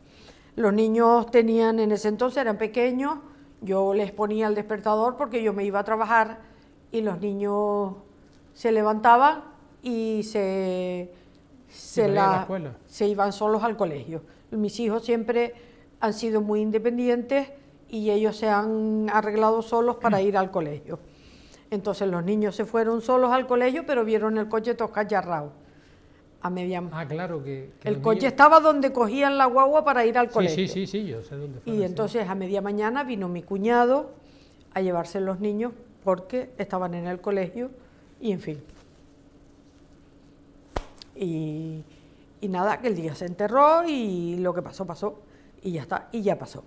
Los niños tenían, en ese entonces eran pequeños, yo les ponía el despertador porque yo me iba a trabajar y los niños se levantaban y se, se, la, se iban solos al colegio. Mis hijos siempre han sido muy independientes y ellos se han arreglado solos para ir al colegio. Entonces los niños se fueron solos al colegio, pero vieron el coche tocar yarrao a media... Ah, claro, que... el coche estaba donde cogían la guagua para ir al colegio. Sí, sí, sí, yo sé dónde fue. Y entonces a media mañana vino mi cuñado a llevarse los niños porque estaban en el colegio y en fin. Y, nada, que el día se enterró y lo que pasó, pasó. Y ya está, y ya pasó.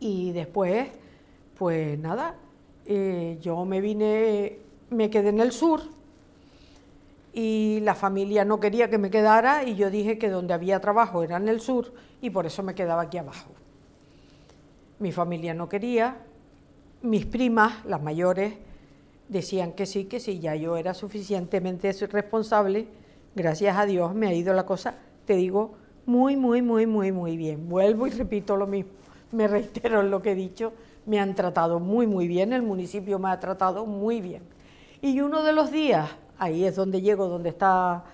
Y después, pues nada, eh, yo me vine, me quedé en el sur y la familia no quería que me quedara y yo dije que donde había trabajo era en el sur y por eso me quedaba aquí abajo. Mi familia no quería, mis primas, las mayores, decían que sí, que sí, ya yo era suficientemente responsable, gracias a Dios me ha ido la cosa, te digo, muy, muy, muy, muy, muy bien. Vuelvo y repito lo mismo, me reitero en lo que he dicho, me han tratado muy, muy bien, el municipio me ha tratado muy bien. Y uno de los días Ahí es donde llego, donde está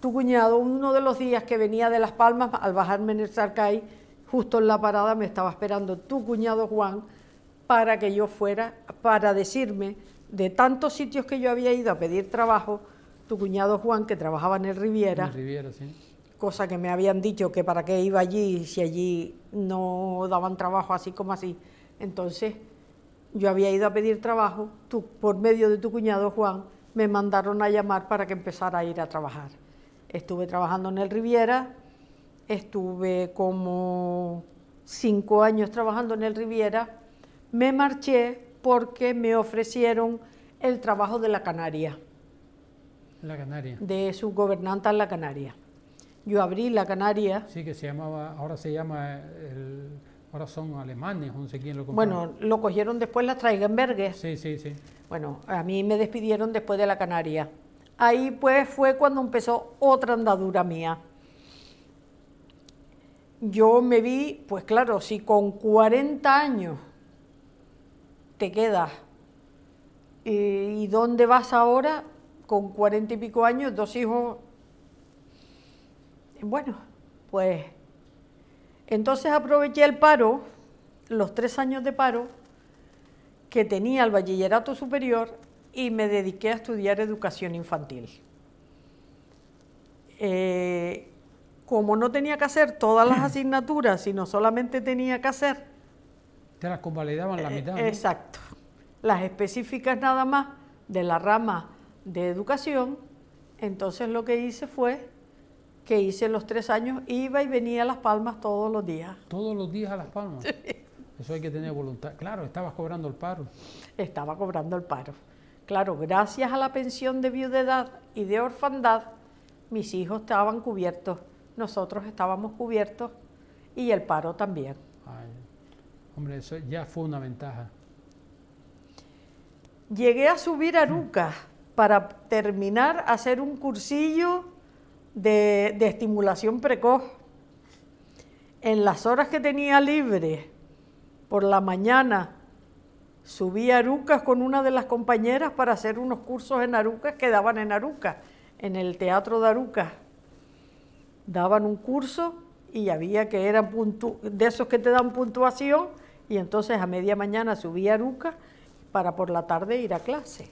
tu cuñado. Uno de los días que venía de Las Palmas, al bajarme en el Sarcay, justo en la parada me estaba esperando tu cuñado Juan para que yo fuera, para decirme de tantos sitios que yo había ido a pedir trabajo, tu cuñado Juan, que trabajaba en el Riviera, cosa que me habían dicho que para qué iba allí si allí no daban trabajo así como así. Entonces, yo había ido a pedir trabajo, por medio de tu cuñado Juan, me mandaron a llamar para que empezara a ir a trabajar. Estuve trabajando en el Riviera, estuve como cinco años trabajando en el Riviera, me marché porque me ofrecieron el trabajo de la Canaria. La Canaria. De su gobernanta la Canaria. Yo abrí la Canaria. Sí, que se llamaba, ahora se llama el Ahora son alemanes, no sé quién lo compró. Bueno, lo cogieron después las Traigenberges. Sí, sí, sí. Bueno, a mí me despidieron después de la Canaria. Ahí pues fue cuando empezó otra andadura mía. Yo me vi, pues claro, si con 40 años te quedas ¿y dónde vas ahora? Con 40 y pico años, dos hijos. Bueno, pues entonces aproveché el paro, los tres años de paro que tenía el bachillerato superior y me dediqué a estudiar educación infantil. Eh, como no tenía que hacer todas las asignaturas, sino solamente tenía que hacer... Te las convalidaban la eh, mitad. Exacto. Las específicas nada más de la rama de educación, entonces lo que hice fue que hice los tres años, iba y venía a Las Palmas todos los días. Todos los días a Las Palmas. Eso hay que tener voluntad. Claro, estabas cobrando el paro. Estaba cobrando el paro. Claro, gracias a la pensión de viudedad y de orfandad, mis hijos estaban cubiertos, nosotros estábamos cubiertos y el paro también. hombre, eso ya fue una ventaja. Llegué a subir a Aruca para terminar, hacer un cursillo de, estimulación precoz. En las horas que tenía libre, por la mañana, subí a Arucas con una de las compañeras para hacer unos cursos en Arucas que daban en Arucas, en el Teatro de Arucas. Daban un curso y había que eran de esos que te dan puntuación y entonces a media mañana subí a Arucas para por la tarde ir a clase.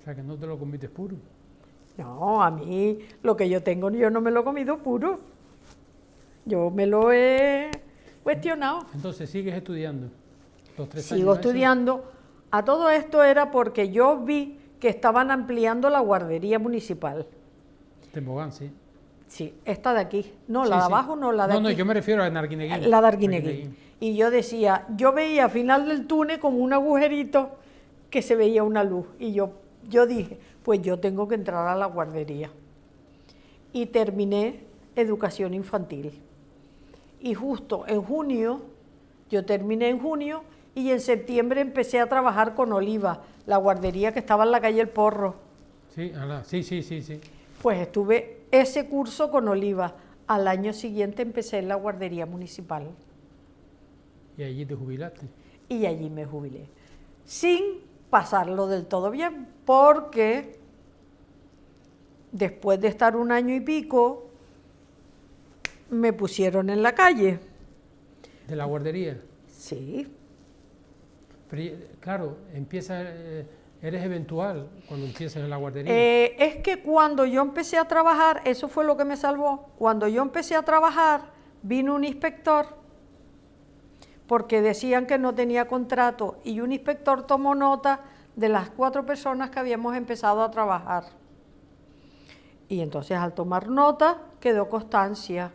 O sea que no te lo comites puro. No, a mí lo que yo tengo yo no me lo he comido puro. Yo me lo he cuestionado. Entonces sigues estudiando. Los tres Sigo estudiando. A todo esto era porque yo vi que estaban ampliando la guardería municipal. Tembogán, sí. Sí, esta de aquí. No, la de abajo no, la de aquí. No, no, yo me refiero a la Arguineguín. La de Y yo decía, yo veía al final del túnel como un agujerito que se veía una luz. Y yo, yo dije, pues yo tengo que entrar a la guardería. Y terminé educación infantil. Y justo en junio, yo terminé en junio y en septiembre empecé a trabajar con Oliva, la guardería que estaba en la calle El Porro. Sí, sí, sí, sí. Pues estuve ese curso con Oliva. Al año siguiente empecé en la guardería municipal. ¿Y allí te jubilaste? Y allí me jubilé, sin pasarlo del todo bien, porque después de estar un año y pico, me pusieron en la calle. ¿De la guardería? Sí. claro, empieza, eh, eres eventual cuando empiezas en la guardería. Eh, es que cuando yo empecé a trabajar, eso fue lo que me salvó. Cuando yo empecé a trabajar, vino un inspector, porque decían que no tenía contrato, y un inspector tomó nota de las cuatro personas que habíamos empezado a trabajar. Y entonces al tomar nota quedó constancia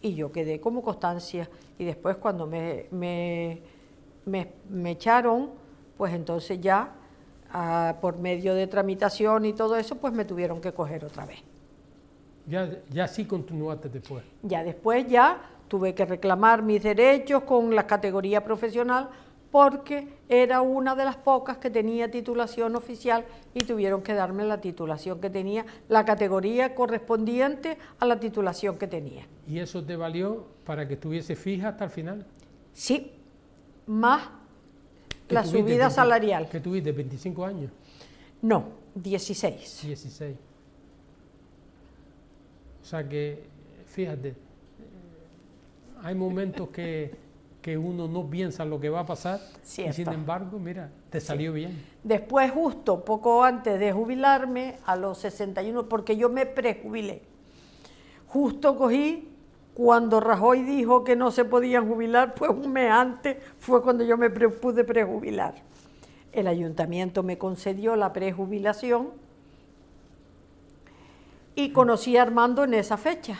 y yo quedé como constancia. Y después cuando me, me, me, echaron, pues entonces ya ah, por medio de tramitación y todo eso, pues me tuvieron que coger otra vez. Ya, ya sí continuaste después. Ya después ya tuve que reclamar mis derechos con la categoría profesional porque era una de las pocas que tenía titulación oficial y tuvieron que darme la titulación que tenía, la categoría correspondiente a la titulación que tenía. ¿Y eso te valió para que estuviese fija hasta el final? Sí, más la subida salarial. ¿Que tuviste? ¿25 años? No, 16. 16. O sea que, fíjate, hay momentos que que uno no piensa lo que va a pasar y sin embargo, mira, te salió bien. Después, justo poco antes de jubilarme, a los 61, porque yo me prejubilé, justo cogí cuando Rajoy dijo que no se podían jubilar, fue un mes antes fue cuando yo me pude prejubilar. El ayuntamiento me concedió la prejubilación y conocí a Armando en esa fecha.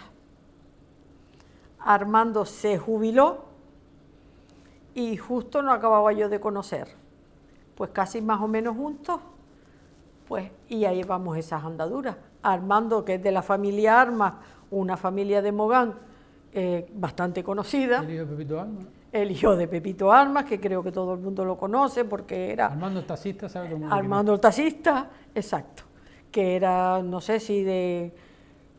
Armando se jubiló y justo no acababa yo de conocer. Pues casi más o menos juntos, pues y ahí vamos esas andaduras. Armando, que es de la familia Armas, una familia de Mogán eh, bastante conocida. El hijo de Pepito Armas. El hijo de Pepito Armas, que creo que todo el mundo lo conoce porque era... Armando el taxista, ¿sabe cómo? Armando el taxista, exacto. Que era, no sé si de...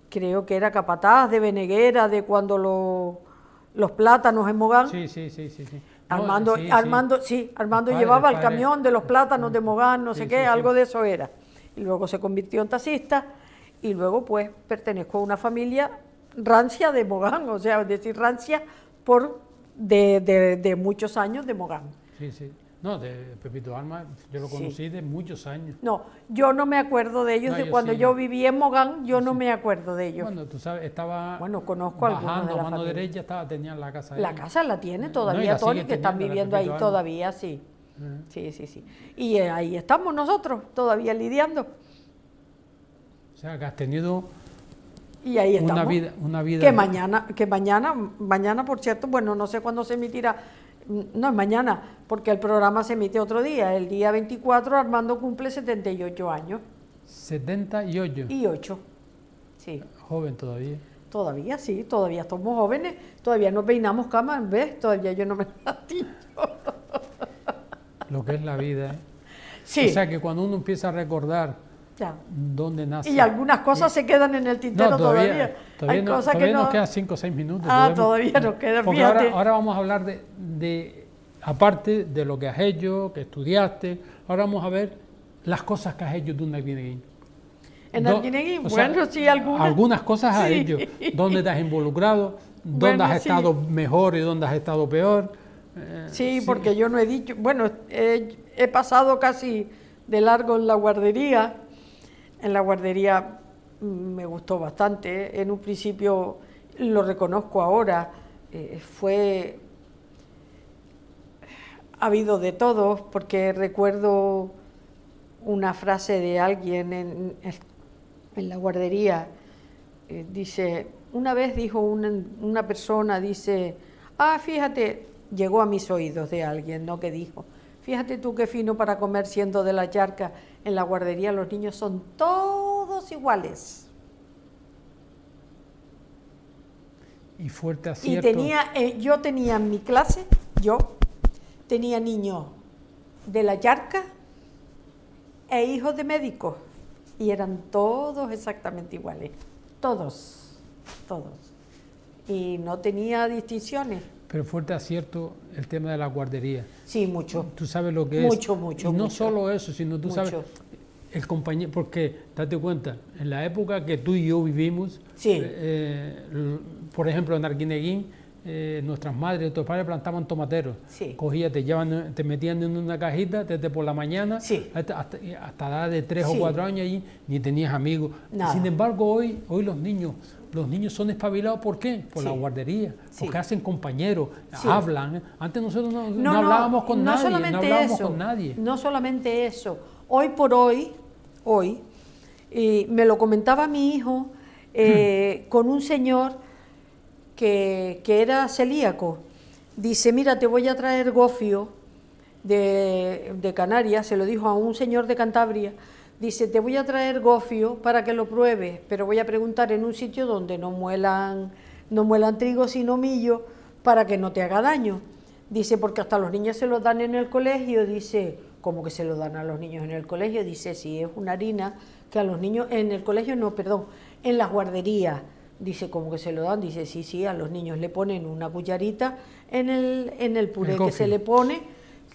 Creo que era capataz de Beneguera, de cuando los plátanos en Mogán. sí, sí, sí. sí. sí. Armando, sí, Armando, sí, Armando llevaba el, camión de los plátanos de Mogán, no sé qué, algo de eso era. Y luego se convirtió en taxista y luego pues pertenezco a una familia rancia de Mogán, o sea, es decir, rancia por de, de, de muchos años de Mogán. Sí, sí. No, de Pepito Alma, yo lo conocí de muchos años. No, yo no me acuerdo de ellos, de cuando yo viví en Mogán, yo no me acuerdo de ellos. Bueno, tú sabes, estaba bueno, conozco algunos de la mano derecha, estaba, la casa ahí. La casa la tiene todavía, todos que están viviendo ahí todavía, sí. Sí, sí, sí. Y eh, ahí estamos nosotros, todavía lidiando. O sea, que has tenido y ahí estamos. Una vida, una vida. Que mañana, que mañana, mañana, por cierto, bueno, no sé cuándo se emitirá, no es mañana, porque el programa se emite otro día, el día 24 Armando cumple 78 años. 78. Y 8, sí. Joven todavía. Todavía, sí, todavía somos jóvenes, todavía no peinamos cama, ¿ves? Todavía yo no me latillo. Lo que es la vida, ¿eh? Sí. O sea que cuando uno empieza a recordar ¿Dónde nace? Y algunas cosas se quedan en el tintero todavía, todavía. nos quedan 5 o 6 minutos. Ah, todavía nos quedan, Porque Ahora, ahora, vamos a hablar de, de, aparte de lo que has hecho, que estudiaste, ahora vamos a ver las cosas que has hecho de un En Do, bueno, sí, algunas. Algunas cosas has hecho, dónde te has involucrado, dónde has estado mejor y dónde has estado peor. Eh, sí, porque yo no he dicho, bueno, he pasado casi de largo en la guardería, en la guardería me gustó bastante. En un principio, lo reconozco ahora, eh, fue... Ha habido de todos, porque recuerdo una frase de alguien en, la guardería. Eh, dice, una vez dijo una, una persona, dice, ah, fíjate, llegó a mis oídos de alguien, ¿no? Que dijo, fíjate tú qué fino para comer siendo de la charca en la guardería los niños son todos iguales. Y fuerte Y tenía, eh, yo tenía mi clase, yo tenía niños de la yarca e hijos de médicos. Y eran todos exactamente iguales. Todos, todos. Y no tenía distinciones. Pero fuerte acierto el tema de la guardería. Sí, mucho. Tú sabes lo que es. Mucho, mucho. Y no solo eso, sino tú sabes el compañero, porque date cuenta, en la época que tú y yo vivimos, eh, eh, por ejemplo, en Arguineguín, eh, nuestras madres, nuestros padres plantaban tomateros. Sí. cogías te, metían en una cajita desde por la mañana hasta, la edad de tres o cuatro años allí, ni tenías amigos. Sin embargo, hoy, hoy los niños los niños son espabilados, ¿por qué? Por la guardería, porque hacen compañeros, hablan. Antes nosotros no, hablábamos con nadie, no hablábamos con nadie. No solamente eso, hoy por hoy, hoy, y eh, me lo comentaba mi hijo eh, hmm. con un señor que, era celíaco. Dice, mira, te voy a traer gofio de Canarias, se lo dijo a un señor de Cantabria, dice, te voy a traer gofio para que lo pruebes, pero voy a preguntar en un sitio donde no muelan, no muelan trigo sino millo para que no te haga daño. Dice, porque hasta los niños se lo dan en el colegio, dice, como que se lo dan a los niños en el colegio, dice, si es una harina que a los niños, en el colegio no, perdón, en las guarderías, dice, como que se lo dan, dice, sí, sí, a los niños le ponen una cucharita en el, en el puré que se le pone,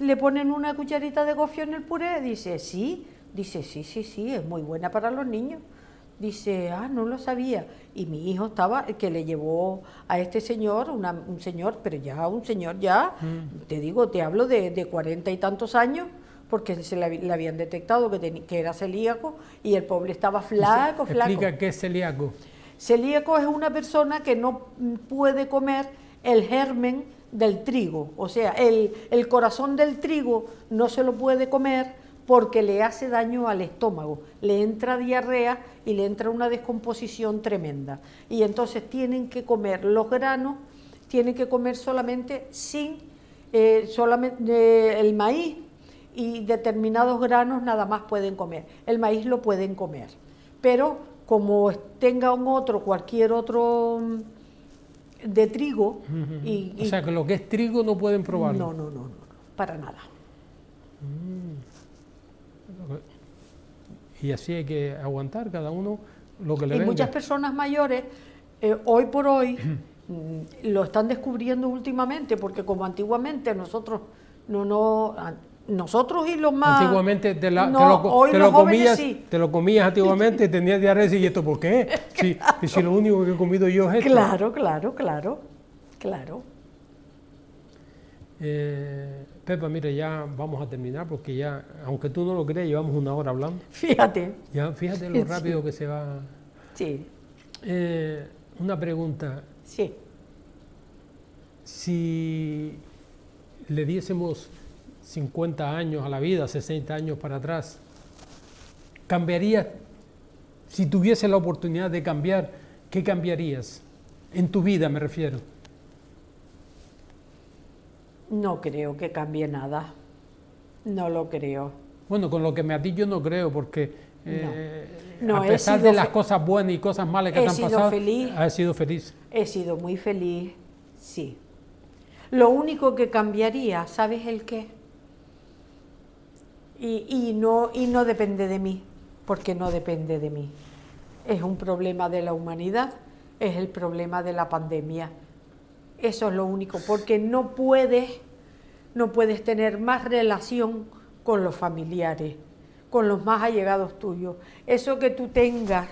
le ponen una cucharita de gofio en el puré, dice, sí, Dice, sí, sí, sí, es muy buena para los niños. Dice, ah, no lo sabía. Y mi hijo estaba, que le llevó a este señor, un señor, pero ya un señor ya, mm. te digo, te hablo de cuarenta y tantos años, porque se le, habían detectado que, que, era celíaco y el pobre estaba flaco, flaco. Explica qué es celíaco. Celíaco es una persona que no puede comer el germen del trigo, o sea, el, el corazón del trigo no se lo puede comer porque le hace daño al estómago, le entra diarrea y le entra una descomposición tremenda. Y entonces tienen que comer los granos, tienen que comer solamente sin eh, solamente eh, el maíz y determinados granos nada más pueden comer. El maíz lo pueden comer, pero como tenga un otro, cualquier otro mm, de trigo. y, o sea, que lo que es trigo no pueden probarlo. No, no, no, no para nada. Mm y así hay que aguantar cada uno lo que le Y muchas personas mayores, eh, hoy por hoy, mm, lo están descubriendo últimamente, porque como antiguamente nosotros no, no nosotros y los más antiguamente te, lo, comías te lo comías antiguamente y tenías diarrea y esto por qué si, si, lo único que he comido yo es esto claro claro claro claro eh, Pepa, mire, ya vamos a terminar porque ya, aunque tú no lo creas, llevamos una hora hablando. Fíjate. Ya, fíjate lo rápido que se va. Sí. Eh, una pregunta. Sí. Si le diésemos 50 años a la vida, 60 años para atrás, ¿cambiarías? Si tuviese la oportunidad de cambiar, ¿qué cambiarías? En tu vida me refiero. No creo que cambie nada. No lo creo. Bueno, con lo que me has dicho no creo, porque eh, a pesar de las cosas buenas y cosas malas que han pasado, feliz. sido feliz. He sido muy feliz, sí. Lo único que cambiaría, ¿sabes el qué? Y, y, no, y no depende de mí, porque no depende de mí. Es un problema de la humanidad, es el problema de la pandemia eso es lo único, porque no puedes, no puedes tener más relación con los familiares, con los más allegados tuyos. Eso que tú tengas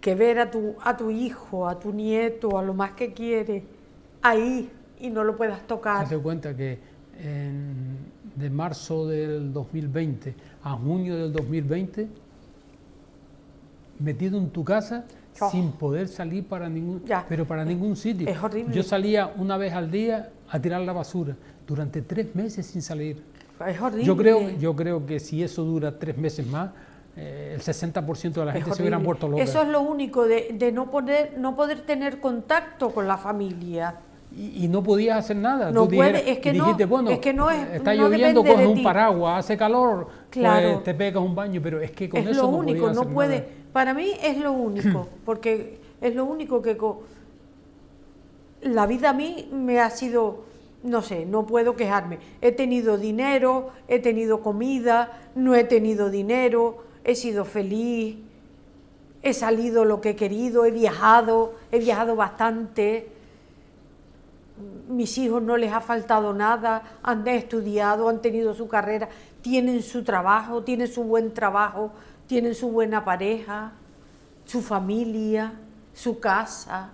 que ver a tu, a tu hijo, a tu nieto, a lo más que quiere ahí y no lo puedas tocar. Hazte cuenta que de marzo del 2020 a junio del 2020, metido en tu casa, sin poder salir para ningún, pero para ningún sitio. Yo salía una vez al día a tirar la basura durante tres meses sin salir. Es Yo creo, yo creo que si eso dura tres meses más, eh, el 60% de la gente se hubieran muerto locos Eso es lo único de, de no poder, no poder tener contacto con la familia y, no podías hacer nada. No puede, es que dijiste, bueno, es está lloviendo, coges un paraguas, hace calor, pues, claro. te pegas un baño, pero es que con es lo único, no puede. Para mí es lo único, porque es lo único que la vida a mí me ha sido, no sé, no puedo quejarme. He tenido dinero, he tenido comida, no he tenido dinero, he sido feliz, he salido lo que he querido, he viajado, he viajado bastante mis hijos no les ha faltado nada, han estudiado, han tenido su carrera, tienen su trabajo, tienen su buen trabajo, tienen su buena pareja, su familia, su casa.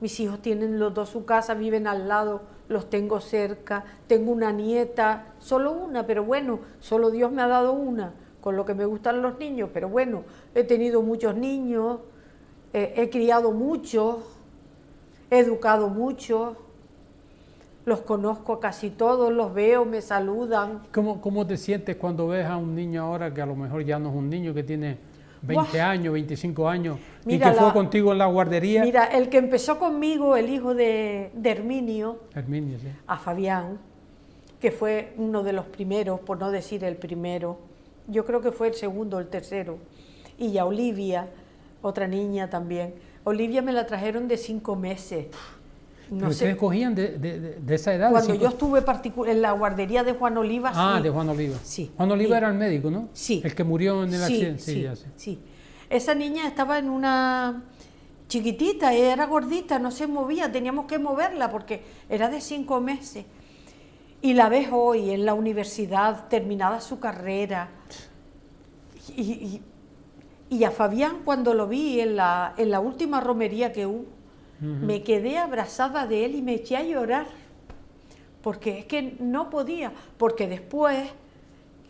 Mis hijos tienen los dos su casa, viven al lado, los tengo cerca, tengo una nieta, solo una, pero bueno, solo Dios me ha dado una, con lo que me gustan los niños, pero bueno, he tenido muchos niños, eh, he criado muchos, he educado muchos los conozco casi todos, los veo, me saludan. ¿Cómo, ¿Cómo te sientes cuando ves a un niño ahora que a lo mejor ya no es un niño, que tiene 20 años, 25 años, y que fue contigo en la guardería? Mira, el que empezó conmigo, el hijo de, de Herminio, a Fabián, que fue uno de los primeros, por no decir el primero, yo creo que fue el segundo, el tercero, y a Olivia, otra niña también. Olivia me la trajeron de cinco meses no se de, esa edad. Cuando yo estuve en la guardería de Juan Oliva. Ah, de Juan Oliva. Sí. Juan Oliva era el médico, ¿no? Sí. El que murió en el accidente. Sí, sí. Esa niña estaba en una chiquitita, era gordita, no se movía, teníamos que moverla porque era de cinco meses. Y la ves hoy en la universidad, terminada su carrera. Y, a Fabián cuando lo vi en la, en la última romería que hubo, me quedé abrazada de él y me eché a llorar, porque es que no podía, porque después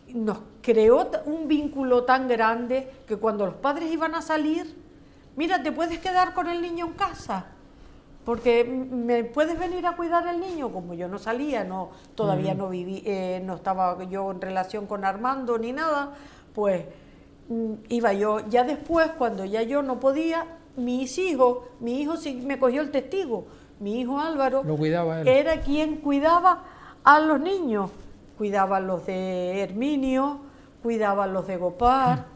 nos creó un vínculo tan grande que cuando los padres iban a salir, mira, te puedes quedar con el niño en casa, porque me puedes venir a cuidar al niño, como yo no salía, no, todavía no viví, eh, no estaba yo en relación con Armando ni nada, pues mm, iba yo, ya después, cuando ya yo no podía, mis hijos, mi hijo me cogió el testigo, mi hijo Álvaro, Lo era quien cuidaba a los niños, cuidaba a los de Herminio, cuidaba a los de Gopar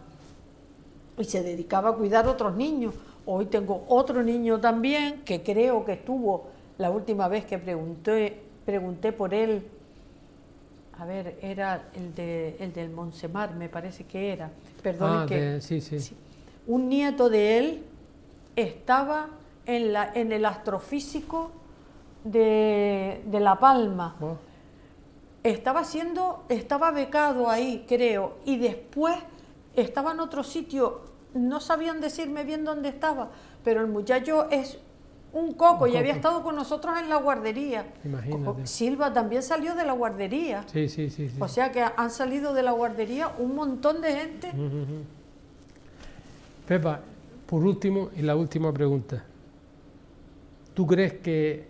y se dedicaba a cuidar a otros niños. Hoy tengo otro niño también que creo que estuvo la última vez que pregunté, pregunté por él. A ver, era el, de, el del Monsemar, me parece que era. Perdón, ah, que. sí. Sí. Un nieto de él estaba en, la, en el astrofísico de, La Palma. Estaba siendo, estaba becado ahí, creo, y después estaba en otro sitio, no sabían decirme bien dónde estaba, pero el muchacho es un coco, y había estado con nosotros en la guardería. Silva también salió de la guardería. Sí, sí, sí, O sea que han salido de la guardería un montón de gente. Pepa, por último, y la última pregunta, ¿tú crees que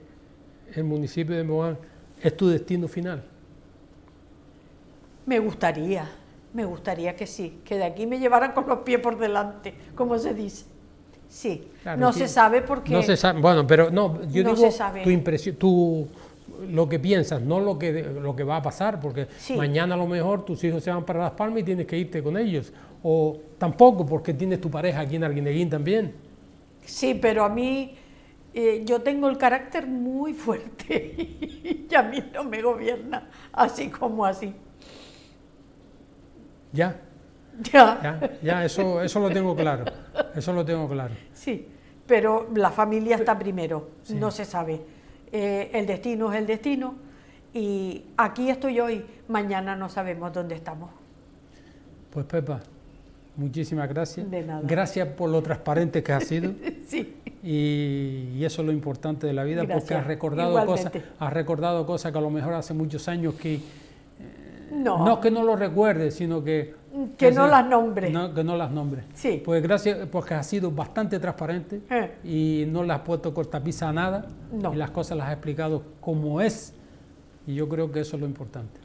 el municipio de Moán es tu destino final? Me gustaría, me gustaría que sí, que de aquí me llevaran con los pies por delante, como se dice. Sí, no se sabe por qué. No se sabe, bueno, pero no, yo no digo sabe. tu impresión, tu lo que piensas, no lo que, lo que va a pasar, porque mañana a lo mejor tus hijos se van para Las Palmas y tienes que irte con ellos, o tampoco porque tienes tu pareja aquí en Arguineguín también. Sí, pero a mí eh, yo tengo el carácter muy fuerte y a mí no me gobierna así como así. Ya. Ya. Ya, eso, eso lo tengo claro. Eso lo tengo claro. Sí, pero la familia está primero, no se sabe. Eh, el destino es el destino y aquí estoy hoy, mañana no sabemos dónde estamos. Pues Pepa, muchísimas gracias. Gracias por lo transparente que has sido. sí. Y, eso es lo importante de la vida porque has recordado cosas, has recordado cosas que a lo mejor hace muchos años que eh, no. no es que no lo recuerde, sino que que no las nombre. que no las nombre. Sí. Pues gracias, porque ha sido bastante transparente eh. y no le has puesto cortapisa a nada. No. Y las cosas las has explicado como es. Y yo creo que eso es lo importante.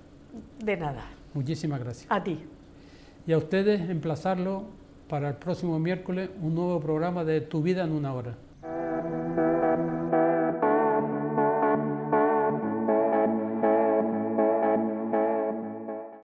De nada. Muchísimas gracias. A ti. Y a ustedes emplazarlo para el próximo miércoles un nuevo programa de Tu vida en una hora.